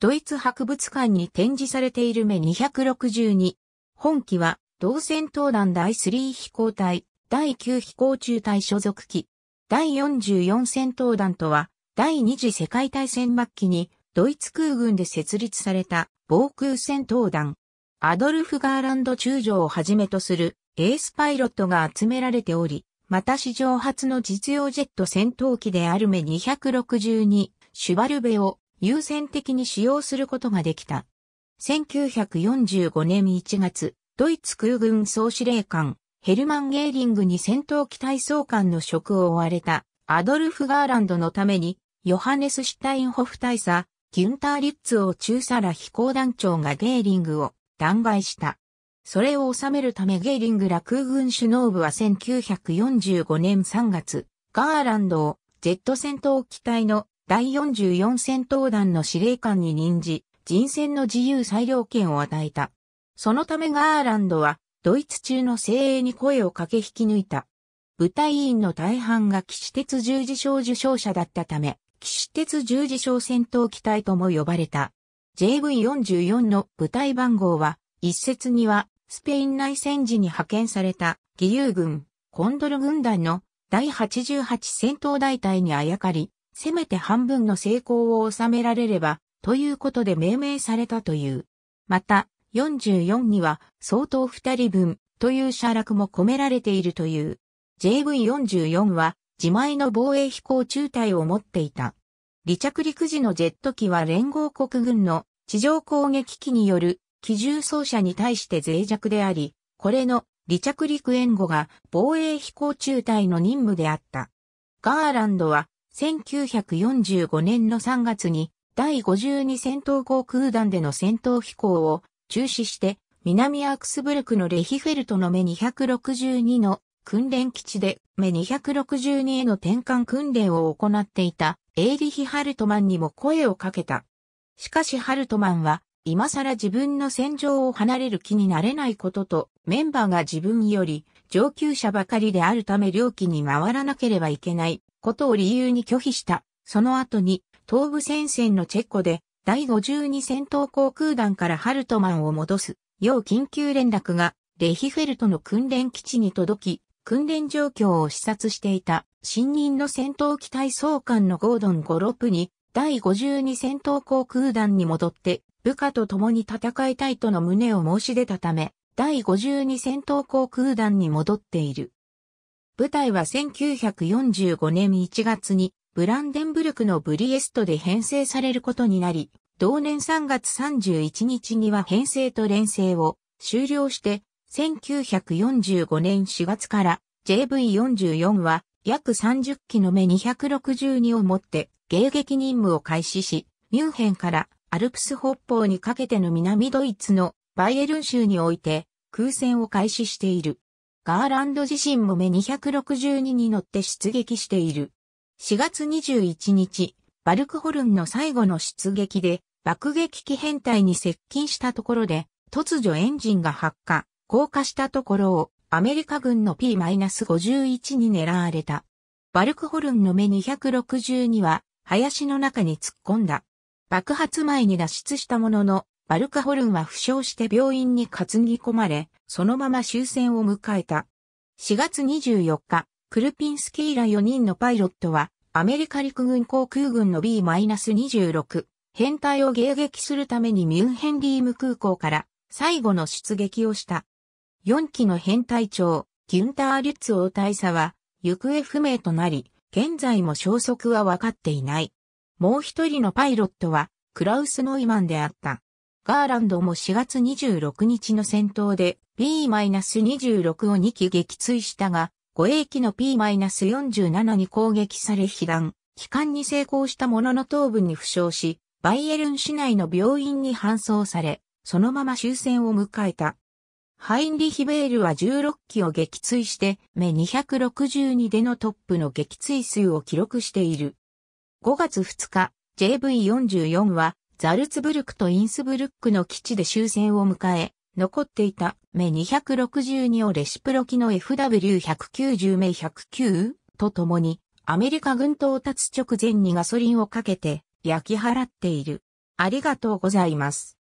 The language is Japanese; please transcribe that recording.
ドイツ博物館に展示されている目262。本機は、同戦闘団第3飛行隊、第9飛行中隊所属機。第44戦闘団とは、第二次世界大戦末期に、ドイツ空軍で設立された防空戦闘団。アドルフ・ガーランド中将をはじめとするエースパイロットが集められており、また史上初の実用ジェット戦闘機である目262、シュバルベを優先的に使用することができた。1945年1月、ドイツ空軍総司令官、ヘルマン・ゲーリングに戦闘機体操官の職を追われた、アドルフ・ガーランドのために、ヨハネス・シュタインホフ大佐、ギュンター・リッツを中佐ら飛行団長がゲーリングを弾劾した。それを収めるためゲーリングら空軍首脳部は1945年3月、ガーランドを Z 戦闘機体の第44戦闘団の司令官に任じ、人選の自由裁量権を与えた。そのためガーランドは、ドイツ中の精鋭に声をかけ引き抜いた。部隊員の大半が騎士鉄十字章受賞者だったため、騎士鉄十字章戦闘機体とも呼ばれた。JV44 の部隊番号は、一説には、スペイン内戦時に派遣された、義勇軍、コンドル軍団の第88戦闘大隊にあやかり、せめて半分の成功を収められれば、ということで命名されたという。また、44には相当二人分という写楽も込められているという。JV44 は自前の防衛飛行中隊を持っていた。離着陸時のジェット機は連合国軍の地上攻撃機による機銃装者に対して脆弱であり、これの離着陸援護が防衛飛行中隊の任務であった。ガーランドは1945年の3月に第52戦闘航空団での戦闘飛行を中止して南アークスブルクのレヒフェルトの目262の訓練基地で目262への転換訓練を行っていたエーリヒ・ハルトマンにも声をかけた。しかしハルトマンは今更自分の戦場を離れる気になれないこととメンバーが自分より上級者ばかりであるため猟奇に回らなければいけないことを理由に拒否した。その後に、東部戦線のチェコで、第52戦闘航空団からハルトマンを戻す、要緊急連絡が、レヒフェルトの訓練基地に届き、訓練状況を視察していた、新任の戦闘機体総監のゴードン・ゴロプに、第52戦闘航空団に戻って、部下と共に戦いたいとの旨を申し出たため、第52戦闘航空団に戻っている。舞台は1945年1月にブランデンブルクのブリエストで編成されることになり、同年3月31日には編成と連成を終了して、1945年4月から JV44 は約30機の目262を持って迎撃任務を開始し、ミュンヘンからアルプス北方にかけての南ドイツのバイエルン州において空戦を開始している。ガーランド自身も目262に乗って出撃している。4月21日、バルクホルンの最後の出撃で爆撃機編隊に接近したところで突如エンジンが発火、降下したところをアメリカ軍の P-51 に狙われた。バルクホルンの目262は林の中に突っ込んだ。爆発前に脱出したもののバルカホルンは負傷して病院に担ぎ込まれ、そのまま終戦を迎えた。4月24日、クルピンスキーら4人のパイロットは、アメリカ陸軍航空軍の B-26、編隊を迎撃するためにミュンヘンリーム空港から最後の出撃をした。4機の編隊長、ギュンター・リュッツ王大佐は、行方不明となり、現在も消息は分かっていない。もう一人のパイロットは、クラウス・ノイマンであった。ガーランドも4月26日の戦闘で P-26 を2機撃墜したが、護衛機の P-47 に攻撃され被弾、帰還に成功したものの頭部に負傷し、バイエルン市内の病院に搬送され、そのまま終戦を迎えた。ハインリヒベールは16機を撃墜して、目262でのトップの撃墜数を記録している。5月2日、JV44 はザルツブルクとインスブルックの基地で終戦を迎え、残っていたメ262をレシプロキの FW190 メ109と共にアメリカ軍到達直前にガソリンをかけて焼き払っている。ありがとうございます。